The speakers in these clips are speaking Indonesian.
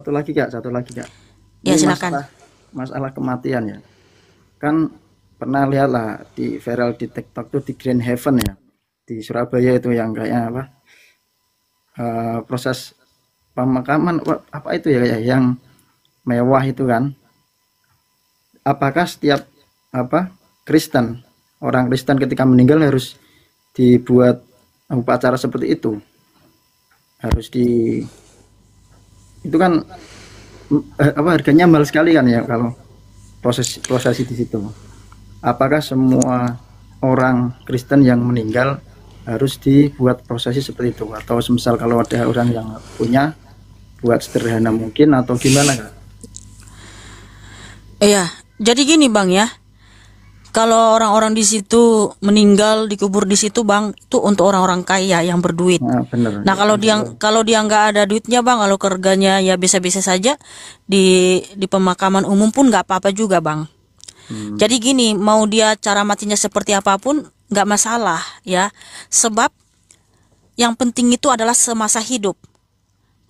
satu lagi kak satu lagi kak ya Ini silakan masalah, masalah kematian ya kan pernah lihatlah di viral di TikTok tuh di Green Heaven ya di Surabaya itu yang kayaknya apa uh, proses pemakaman apa itu ya, ya yang mewah itu kan apakah setiap apa Kristen orang Kristen ketika meninggal harus dibuat upacara seperti itu harus di itu kan eh, eh, apa harganya mahal sekali kan ya kalau proses prosesi di situ. Apakah semua orang Kristen yang meninggal harus dibuat prosesi seperti itu atau semisal kalau ada orang yang punya buat sederhana mungkin atau gimana kan? Iya, jadi gini Bang ya kalau orang-orang di situ meninggal dikubur di situ bang itu untuk orang-orang kaya yang berduit nah, bener, nah kalau ya, dia kalau dia nggak ada duitnya bang kalau kerganya ya bisa-bisa saja di di pemakaman umum pun nggak apa-apa juga bang hmm. jadi gini mau dia cara matinya seperti apapun nggak masalah ya sebab yang penting itu adalah semasa hidup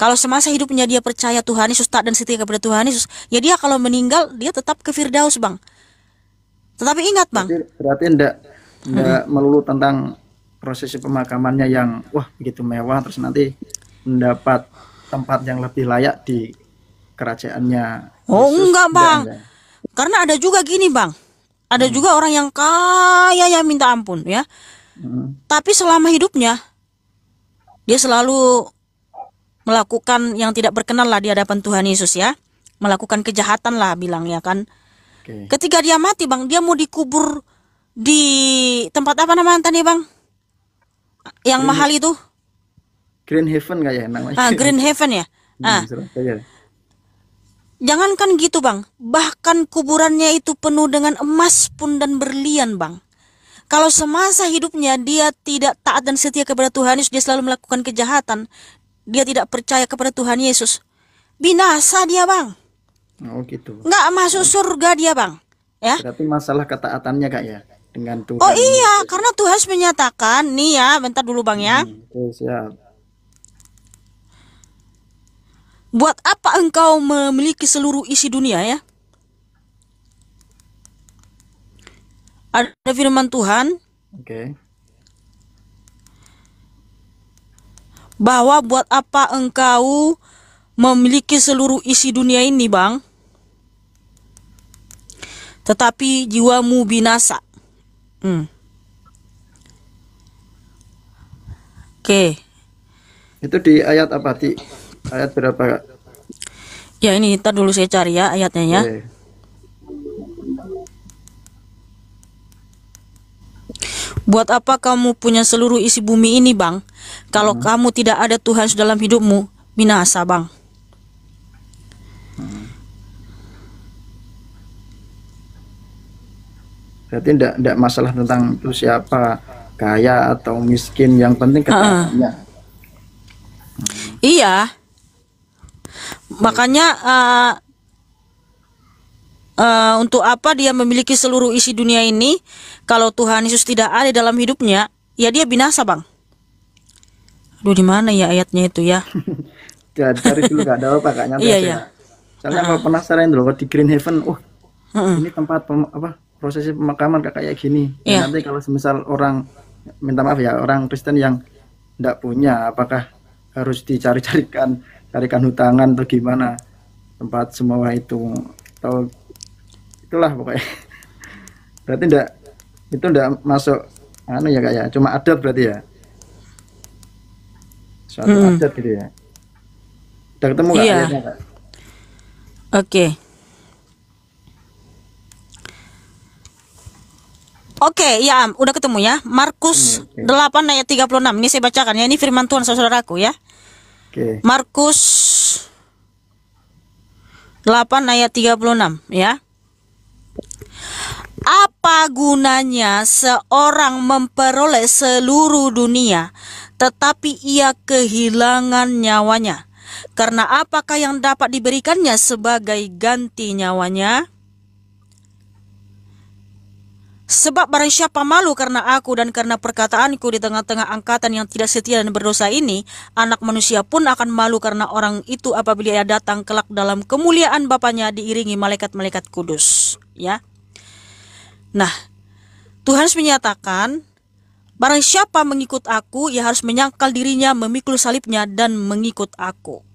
kalau semasa hidupnya dia percaya Tuhan Yesus tak dan setia kepada Tuhan Yesus ya dia kalau meninggal dia tetap ke Firdaus bang tetapi ingat bang. Berarti, berarti enggak, hmm. melulu tentang prosesi pemakamannya yang wah begitu mewah terus nanti mendapat tempat yang lebih layak di kerajaannya. Oh Yesus, enggak bang, enggak, karena ada juga gini bang, ada hmm. juga orang yang kaya yang minta ampun ya, hmm. tapi selama hidupnya dia selalu melakukan yang tidak berkenan lah di hadapan Tuhan Yesus ya, melakukan kejahatan lah bilangnya kan Okay. Ketika dia mati, Bang, dia mau dikubur di tempat apa namanya tadi, Bang? Yang Green mahal itu? Green Heaven kayak ya, namanya. Ah, Green Heaven ya. Hmm, ah. jangan Jangankan gitu, Bang. Bahkan kuburannya itu penuh dengan emas pun dan berlian, Bang. Kalau semasa hidupnya dia tidak taat dan setia kepada Tuhan Yesus, dia selalu melakukan kejahatan. Dia tidak percaya kepada Tuhan Yesus. Binasa dia, Bang. Oh gitu. Nggak masuk surga dia bang. Ya. Berarti masalah ketaatannya kak ya dengan Tuhan. Oh iya, karena Tuhan menyatakan nih ya, bentar dulu bang ya. Hmm, Oke okay, siap. Buat apa engkau memiliki seluruh isi dunia ya? Ada firman Tuhan. Oke. Okay. Bahwa buat apa engkau memiliki seluruh isi dunia ini, Bang? tetapi jiwamu binasa. Hmm. Oke. Okay. Itu di ayat apa? Di ayat berapa, Kak? Ya, ini ntar dulu saya cari ya ayatnya ya. Okay. Buat apa kamu punya seluruh isi bumi ini, Bang? Kalau hmm. kamu tidak ada Tuhan dalam hidupmu, binasa, Bang. berarti tidak tidak masalah tentang itu siapa kaya atau miskin yang penting ketangannya uh iya makanya uh, uh, untuk apa dia memiliki seluruh isi dunia ini kalau Tuhan Yesus tidak ada dalam hidupnya ya dia binasa bang aduh di mana ya ayatnya itu ya cari dulu gak ada apa kayaknya iya iya soalnya uh penasaran dulu kalau di Green Heaven oh uh -uh. ini tempat apa prosesi pemakaman kayak gini. Yeah. nanti kalau semisal orang minta maaf ya orang Kristen yang tidak punya, apakah harus dicari-carikan, carikan hutangan atau gimana tempat semua itu atau itulah pokoknya. Berarti tidak itu tidak masuk anu ya kayak ya. cuma adat berarti ya. Suatu hmm. adat gitu ya. Udah ketemu nggak? ya Oke. Okay. Oke, okay, ya, udah ketemu ya. Markus iya, okay. 8 ayat 36. Ini saya bacakan ya. Ini firman Tuhan saudaraku ya. Okay. Markus 8 ayat 36 ya. Apa gunanya seorang memperoleh seluruh dunia tetapi ia kehilangan nyawanya? Karena apakah yang dapat diberikannya sebagai ganti nyawanya? Sebab barang siapa malu karena aku dan karena perkataanku di tengah-tengah angkatan yang tidak setia dan berdosa ini, anak manusia pun akan malu karena orang itu apabila ia datang kelak dalam kemuliaan Bapaknya diiringi malaikat-malaikat kudus. Ya. Nah, Tuhan menyatakan, barang siapa mengikut aku, ia harus menyangkal dirinya, memikul salibnya, dan mengikut aku.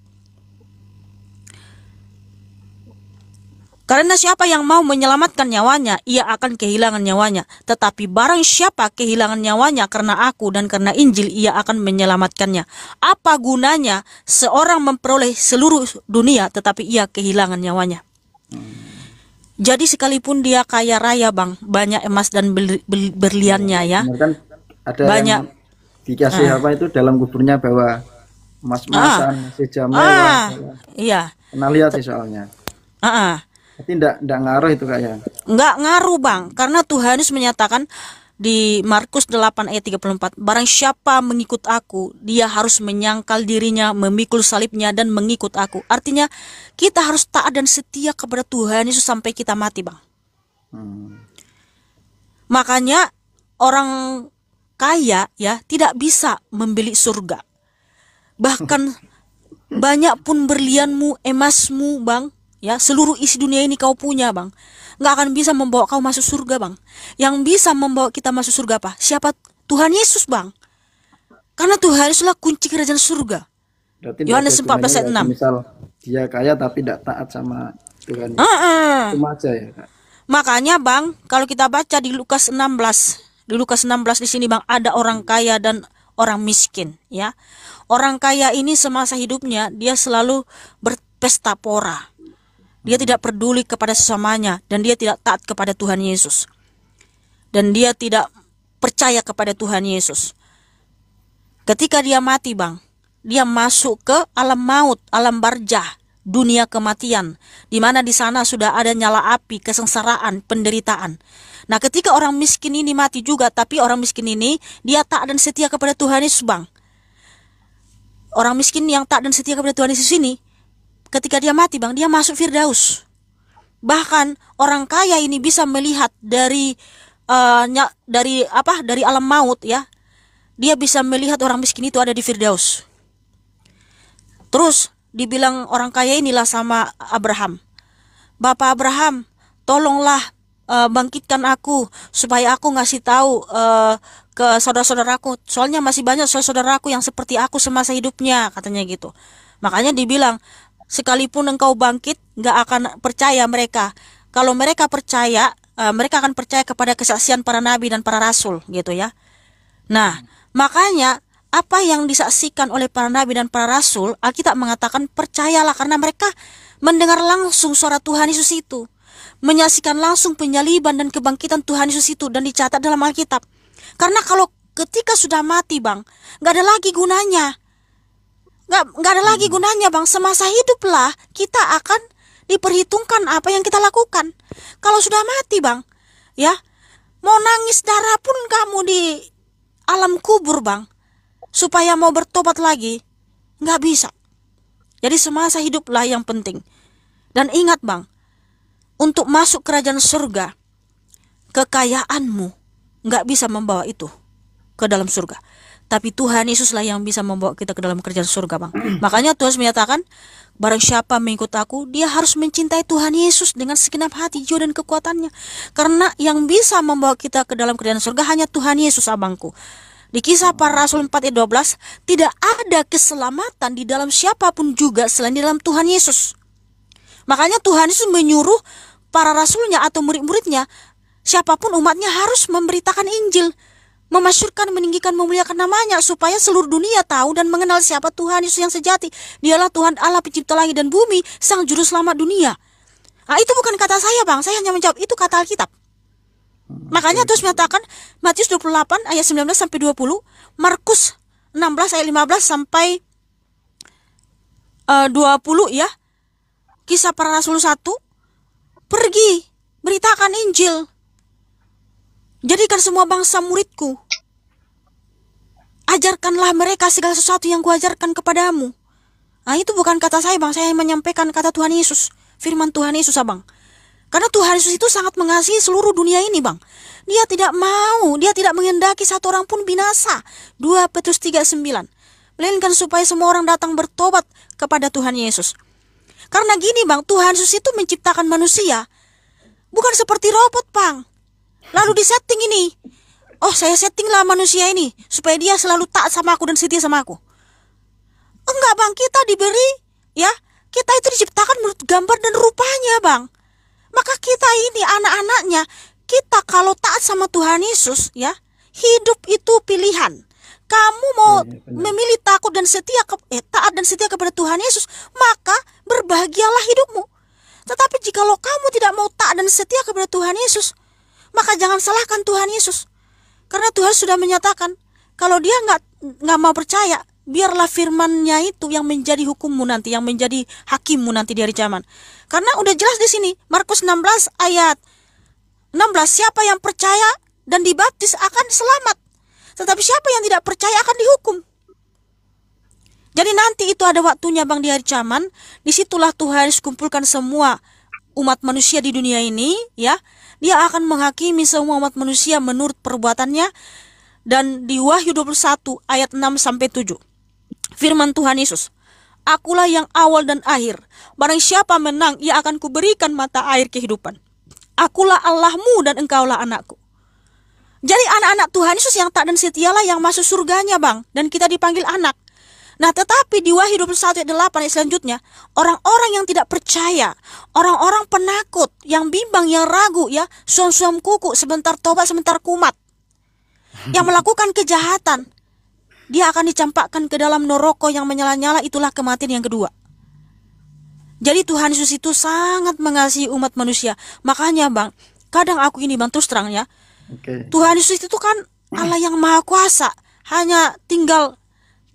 Karena siapa yang mau menyelamatkan nyawanya, ia akan kehilangan nyawanya. Tetapi barang siapa kehilangan nyawanya karena aku dan karena Injil, ia akan menyelamatkannya. Apa gunanya seorang memperoleh seluruh dunia tetapi ia kehilangan nyawanya? Jadi sekalipun dia kaya raya bang, banyak emas dan berliannya ya. Kan ada banyak dikasih siapa ah. apa itu dalam kuburnya bahwa emas-emasan, ah. sejaman. Ah. Iya. Pernah lihat sih soalnya. Ah. ah. Tapi enggak enggak ngaruh itu kak ya. Enggak ngaruh, Bang. Karena Tuhan Yesus menyatakan di Markus 8 ayat 34, barang siapa mengikut aku, dia harus menyangkal dirinya, memikul salibnya dan mengikut aku. Artinya kita harus taat dan setia kepada Tuhan Yesus sampai kita mati, Bang. Hmm. Makanya orang kaya ya tidak bisa membeli surga. Bahkan banyak pun berlianmu, emasmu, Bang, ya seluruh isi dunia ini kau punya bang nggak akan bisa membawa kau masuk surga bang yang bisa membawa kita masuk surga apa siapa Tuhan Yesus bang karena Tuhan Yesuslah kunci kerajaan surga Yohanes 14 ayat 6 misal dia kaya tapi tidak taat sama Tuhan Uh -uh. Cuma aja ya Kak. makanya bang kalau kita baca di Lukas 16 di Lukas 16 di sini bang ada orang kaya dan orang miskin ya orang kaya ini semasa hidupnya dia selalu berpesta pora dia tidak peduli kepada sesamanya dan dia tidak taat kepada Tuhan Yesus. Dan dia tidak percaya kepada Tuhan Yesus. Ketika dia mati, Bang, dia masuk ke alam maut, alam barjah, dunia kematian, di mana di sana sudah ada nyala api, kesengsaraan, penderitaan. Nah, ketika orang miskin ini mati juga, tapi orang miskin ini dia taat dan setia kepada Tuhan Yesus, Bang. Orang miskin yang tak dan setia kepada Tuhan Yesus ini, ketika dia mati bang dia masuk firdaus bahkan orang kaya ini bisa melihat dari uh, dari apa dari alam maut ya dia bisa melihat orang miskin itu ada di firdaus terus dibilang orang kaya inilah sama Abraham Bapak Abraham tolonglah uh, bangkitkan aku supaya aku ngasih tahu uh, ke saudara-saudaraku soalnya masih banyak saudara-saudaraku yang seperti aku semasa hidupnya katanya gitu makanya dibilang Sekalipun engkau bangkit, nggak akan percaya mereka. Kalau mereka percaya, uh, mereka akan percaya kepada kesaksian para nabi dan para rasul, gitu ya. Nah, makanya apa yang disaksikan oleh para nabi dan para rasul, Alkitab mengatakan percayalah karena mereka mendengar langsung suara Tuhan Yesus itu, menyaksikan langsung penyaliban dan kebangkitan Tuhan Yesus itu dan dicatat dalam Alkitab. Karena kalau ketika sudah mati, Bang, nggak ada lagi gunanya nggak nggak ada lagi hmm. gunanya bang semasa hiduplah kita akan diperhitungkan apa yang kita lakukan kalau sudah mati bang ya mau nangis darah pun kamu di alam kubur bang supaya mau bertobat lagi nggak bisa jadi semasa hiduplah yang penting dan ingat bang untuk masuk kerajaan surga kekayaanmu nggak bisa membawa itu ke dalam surga tapi Tuhan Yesuslah yang bisa membawa kita ke dalam kerjaan surga, Bang. Makanya Tuhan menyatakan, barang siapa mengikut aku, dia harus mencintai Tuhan Yesus dengan segenap hati, jiwa dan kekuatannya. Karena yang bisa membawa kita ke dalam kerjaan surga hanya Tuhan Yesus, Abangku. Di kisah para rasul 4 ayat 12, tidak ada keselamatan di dalam siapapun juga selain di dalam Tuhan Yesus. Makanya Tuhan Yesus menyuruh para rasulnya atau murid-muridnya, siapapun umatnya harus memberitakan Injil memasyurkan, meninggikan, memuliakan namanya supaya seluruh dunia tahu dan mengenal siapa Tuhan Yesus yang sejati. Dialah Tuhan Allah pencipta langit dan bumi, sang juru selamat dunia. Nah, itu bukan kata saya, Bang. Saya hanya menjawab itu kata Alkitab. Makanya terus menyatakan Matius 28 ayat 19 sampai 20, Markus 16 ayat 15 sampai eh, uh, 20 ya. Kisah para Rasul 1 pergi beritakan Injil Jadikan semua bangsa muridku. Ajarkanlah mereka segala sesuatu yang kuajarkan kepadamu. Nah, itu bukan kata saya, Bang. Saya menyampaikan kata Tuhan Yesus, firman Tuhan Yesus, Abang. Karena Tuhan Yesus itu sangat mengasihi seluruh dunia ini, Bang. Dia tidak mau, dia tidak mengendaki satu orang pun binasa. 2 Petrus 3:9. Melainkan supaya semua orang datang bertobat kepada Tuhan Yesus. Karena gini, Bang, Tuhan Yesus itu menciptakan manusia bukan seperti robot, Bang. Lalu di setting ini. Oh, saya setting lah manusia ini supaya dia selalu taat sama aku dan setia sama aku. Enggak, Bang. Kita diberi ya, kita itu diciptakan menurut gambar dan rupanya, Bang. Maka kita ini anak-anaknya, kita kalau taat sama Tuhan Yesus ya, hidup itu pilihan kamu mau ya, memilih takut dan setia ke, eh, taat dan setia kepada Tuhan Yesus, maka berbahagialah hidupmu. Tetapi jika lo kamu tidak mau taat dan setia kepada Tuhan Yesus, maka jangan salahkan Tuhan Yesus. Karena Tuhan sudah menyatakan, kalau dia nggak nggak mau percaya, biarlah Firman-Nya itu yang menjadi hukummu nanti, yang menjadi hakimmu nanti di hari zaman. Karena udah jelas di sini, Markus 16 ayat 16, siapa yang percaya dan dibaptis akan selamat. Tetapi siapa yang tidak percaya akan dihukum. Jadi nanti itu ada waktunya Bang di hari zaman, disitulah Tuhan kumpulkan semua umat manusia di dunia ini ya dia akan menghakimi semua umat manusia menurut perbuatannya dan di Wahyu 21 ayat 6 sampai 7. Firman Tuhan Yesus, Akulah yang awal dan akhir. Barang siapa menang, ia akan kuberikan mata air kehidupan. Akulah Allahmu dan engkaulah anakku. Jadi anak-anak Tuhan Yesus yang tak dan setialah yang masuk surganya bang. Dan kita dipanggil anak. Nah, tetapi di Wahyu 21 ayat 8 ayat selanjutnya, orang-orang yang tidak percaya, orang-orang penakut, yang bimbang, yang ragu ya, suam-suam kuku, sebentar tobat, sebentar kumat. Yang melakukan kejahatan, dia akan dicampakkan ke dalam noroko yang menyala-nyala itulah kematian yang kedua. Jadi Tuhan Yesus itu sangat mengasihi umat manusia. Makanya, Bang, kadang aku ini Bang terus terang ya. Okay. Tuhan Yesus itu kan Allah yang Maha Kuasa, hanya tinggal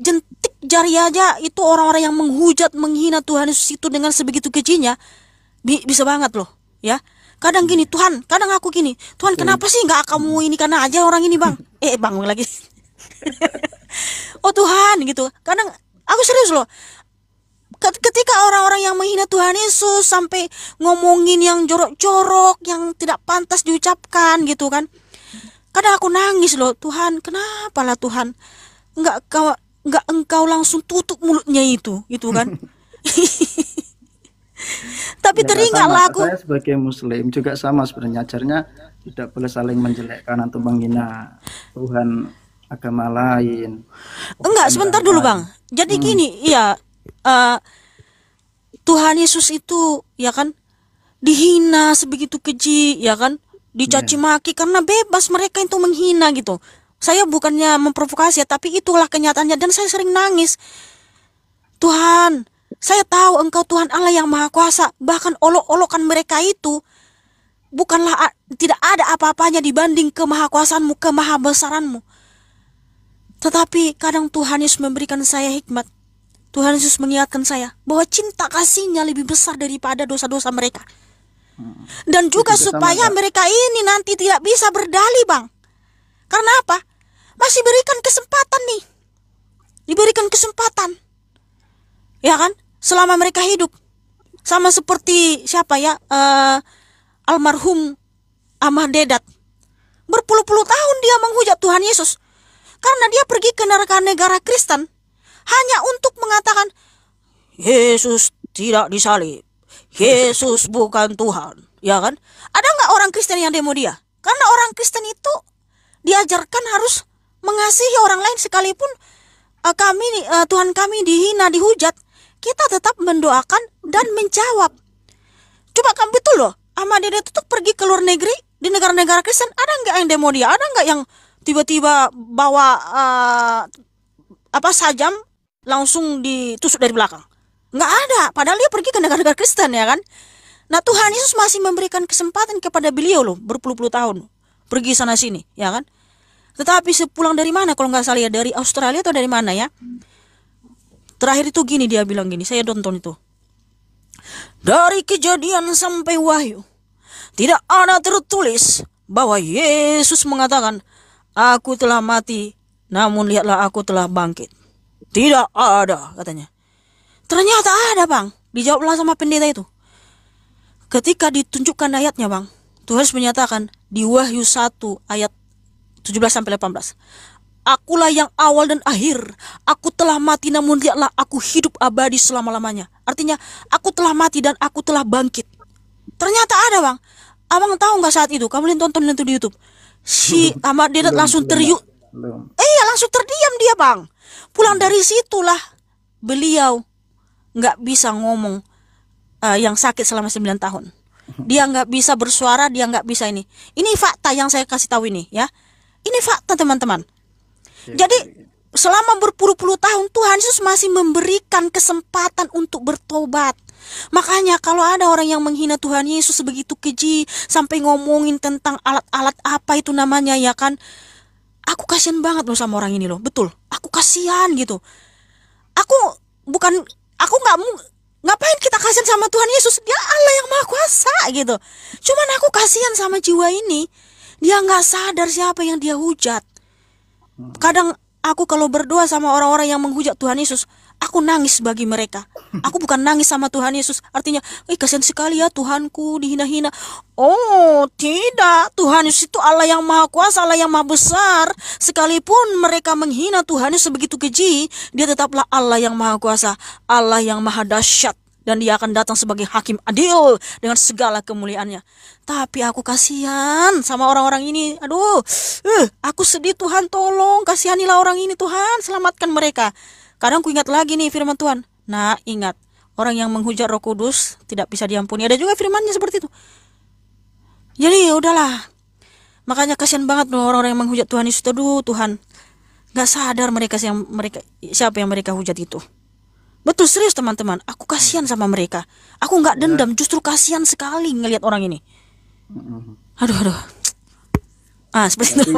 jentik jari aja itu orang-orang yang menghujat menghina Tuhan Yesus itu dengan sebegitu kecilnya bi bisa banget loh ya kadang gini Tuhan kadang aku gini Tuhan hmm. kenapa sih nggak kamu ini karena aja orang ini bang eh bang lagi oh Tuhan gitu kadang aku serius loh ketika orang-orang yang menghina Tuhan Yesus sampai ngomongin yang jorok-jorok yang tidak pantas diucapkan gitu kan kadang aku nangis loh Tuhan kenapa lah Tuhan nggak kau nggak engkau langsung tutup mulutnya itu gitu kan tapi ya, teringatlah aku saya sebagai muslim juga sama sebenarnya ajarnya tidak boleh saling menjelekkan atau menghina Tuhan agama lain enggak sebentar dulu bang jadi hmm. gini ya uh, Tuhan Yesus itu ya kan dihina sebegitu keji ya kan dicaci iya. maki karena bebas mereka itu menghina gitu saya bukannya memprovokasi ya, tapi itulah kenyataannya dan saya sering nangis. Tuhan, saya tahu Engkau Tuhan Allah yang Maha Kuasa, bahkan olok-olokan mereka itu bukanlah tidak ada apa-apanya dibanding kemahakuasaanmu, kemahabesaranmu. Tetapi kadang Tuhan Yesus memberikan saya hikmat. Tuhan Yesus mengingatkan saya bahwa cinta kasihnya lebih besar daripada dosa-dosa mereka. Hmm. Dan juga, supaya mereka ini nanti tidak bisa berdali, Bang. Karena apa? masih berikan kesempatan nih. Diberikan kesempatan. Ya kan? Selama mereka hidup. Sama seperti siapa ya? Uh, almarhum Amah Dedat. Berpuluh-puluh tahun dia menghujat Tuhan Yesus. Karena dia pergi ke negara-negara Kristen. Hanya untuk mengatakan, Yesus tidak disalib. Yesus bukan Tuhan. Ya kan? Ada nggak orang Kristen yang demo dia? Karena orang Kristen itu diajarkan harus mengasihi orang lain sekalipun uh, kami uh, Tuhan kami dihina, dihujat, kita tetap mendoakan dan menjawab. Coba kamu betul loh, sama Dede tutup pergi ke luar negeri di negara-negara Kristen ada nggak yang demo Ada nggak yang tiba-tiba bawa uh, apa sajam langsung ditusuk dari belakang? Nggak ada. Padahal dia pergi ke negara-negara Kristen ya kan? Nah Tuhan Yesus masih memberikan kesempatan kepada beliau loh berpuluh-puluh tahun pergi sana sini ya kan? Tetapi sepulang dari mana kalau nggak salah ya dari Australia atau dari mana ya? Terakhir itu gini dia bilang gini, saya nonton itu. Dari kejadian sampai wahyu, tidak ada tertulis bahwa Yesus mengatakan, Aku telah mati, namun lihatlah aku telah bangkit. Tidak ada, katanya. Ternyata ada, Bang. Dijawablah sama pendeta itu. Ketika ditunjukkan ayatnya, Bang, Tuhan menyatakan di Wahyu 1 ayat 17 sampai 18. Akulah yang awal dan akhir. Aku telah mati namun lihatlah aku hidup abadi selama-lamanya. Artinya aku telah mati dan aku telah bangkit. Ternyata ada bang. Abang tahu nggak saat itu? Kamu lihat tonton itu di YouTube. Si Ahmad dia langsung teriuk. Eh ya langsung terdiam dia bang. Pulang hmm. dari situlah beliau nggak bisa ngomong uh, yang sakit selama 9 tahun. Hmm. Dia nggak bisa bersuara, dia nggak bisa ini. Ini fakta yang saya kasih tahu ini ya. Ini fakta teman-teman. Iya, Jadi iya. selama berpuluh-puluh tahun Tuhan Yesus masih memberikan kesempatan untuk bertobat. Makanya kalau ada orang yang menghina Tuhan Yesus begitu keji sampai ngomongin tentang alat-alat apa itu namanya ya kan. Aku kasihan banget loh sama orang ini loh. Betul. Aku kasihan gitu. Aku bukan aku nggak ngapain kita kasihan sama Tuhan Yesus? Dia ya Allah yang Maha Kuasa gitu. Cuman aku kasihan sama jiwa ini dia nggak sadar siapa yang dia hujat. Hmm. Kadang aku kalau berdoa sama orang-orang yang menghujat Tuhan Yesus, aku nangis bagi mereka. Aku bukan nangis sama Tuhan Yesus, artinya, eh kasihan sekali ya Tuhanku dihina-hina. Oh, tidak. Tuhan Yesus itu Allah yang maha kuasa, Allah yang maha besar. Sekalipun mereka menghina Tuhan Yesus begitu keji, dia tetaplah Allah yang maha kuasa, Allah yang maha dahsyat dan dia akan datang sebagai hakim adil dengan segala kemuliaannya. Tapi aku kasihan sama orang-orang ini. Aduh, uh, aku sedih Tuhan, tolong kasihanilah orang ini Tuhan, selamatkan mereka. Kadang ku ingat lagi nih firman Tuhan. Nah, ingat, orang yang menghujat Roh Kudus tidak bisa diampuni. Ada juga firmannya seperti itu. Jadi ya udahlah. Makanya kasihan banget loh orang-orang yang menghujat Tuhan Yesus. Aduh, Tuhan, Gak sadar mereka siapa yang mereka hujat itu. Betul serius teman-teman, aku kasihan sama mereka. Aku nggak iya. dendam, justru kasihan sekali ngelihat orang ini. Aduh aduh. Ah, seperti itu.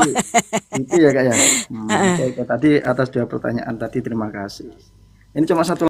Itu ya kak ya. Hmm, uh tadi atas dua pertanyaan tadi terima kasih. Ini cuma satu